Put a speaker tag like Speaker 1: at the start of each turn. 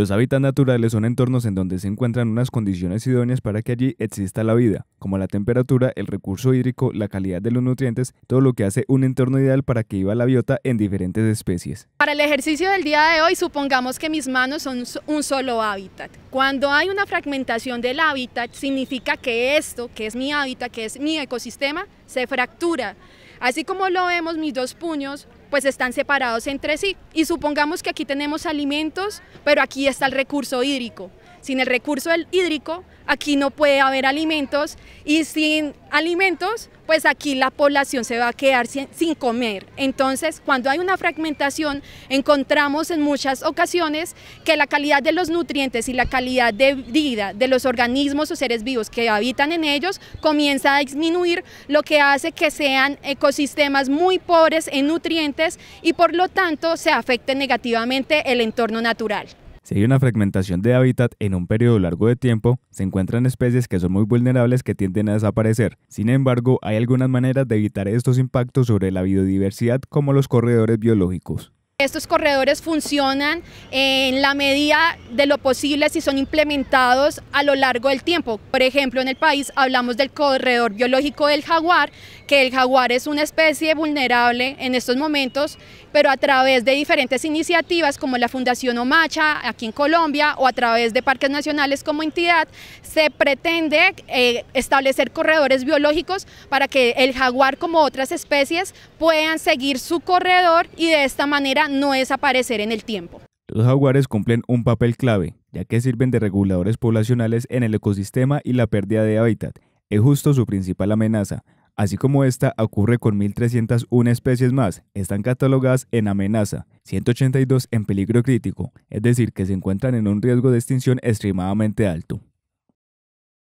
Speaker 1: Los hábitats naturales son entornos en donde se encuentran unas condiciones idóneas para que allí exista la vida, como la temperatura, el recurso hídrico, la calidad de los nutrientes, todo lo que hace un entorno ideal para que viva la biota en diferentes especies.
Speaker 2: Para el ejercicio del día de hoy, supongamos que mis manos son un solo hábitat. Cuando hay una fragmentación del hábitat, significa que esto, que es mi hábitat, que es mi ecosistema, se fractura. Así como lo vemos, mis dos puños pues están separados entre sí. Y supongamos que aquí tenemos alimentos, pero aquí está el recurso hídrico sin el recurso hídrico, aquí no puede haber alimentos y sin alimentos, pues aquí la población se va a quedar sin comer. Entonces, cuando hay una fragmentación, encontramos en muchas ocasiones que la calidad de los nutrientes y la calidad de vida de los organismos o seres vivos que habitan en ellos comienza a disminuir, lo que hace que sean ecosistemas muy pobres en nutrientes y por lo tanto se afecte negativamente el entorno natural.
Speaker 1: Si hay una fragmentación de hábitat en un periodo largo de tiempo, se encuentran especies que son muy vulnerables que tienden a desaparecer. Sin embargo, hay algunas maneras de evitar estos impactos sobre la biodiversidad como los corredores biológicos.
Speaker 2: Estos corredores funcionan en la medida de lo posible si son implementados a lo largo del tiempo. Por ejemplo, en el país hablamos del corredor biológico del jaguar, que el jaguar es una especie vulnerable en estos momentos, pero a través de diferentes iniciativas como la Fundación Omacha aquí en Colombia o a través de parques nacionales como entidad, se pretende eh, establecer corredores biológicos para que el jaguar como otras especies puedan seguir su corredor y de esta manera no es aparecer en el tiempo.
Speaker 1: Los jaguares cumplen un papel clave, ya que sirven de reguladores poblacionales en el ecosistema y la pérdida de hábitat. Es justo su principal amenaza. Así como esta ocurre con 1.301 especies más, están catalogadas en amenaza, 182 en peligro crítico, es decir, que se encuentran en un riesgo de extinción extremadamente alto.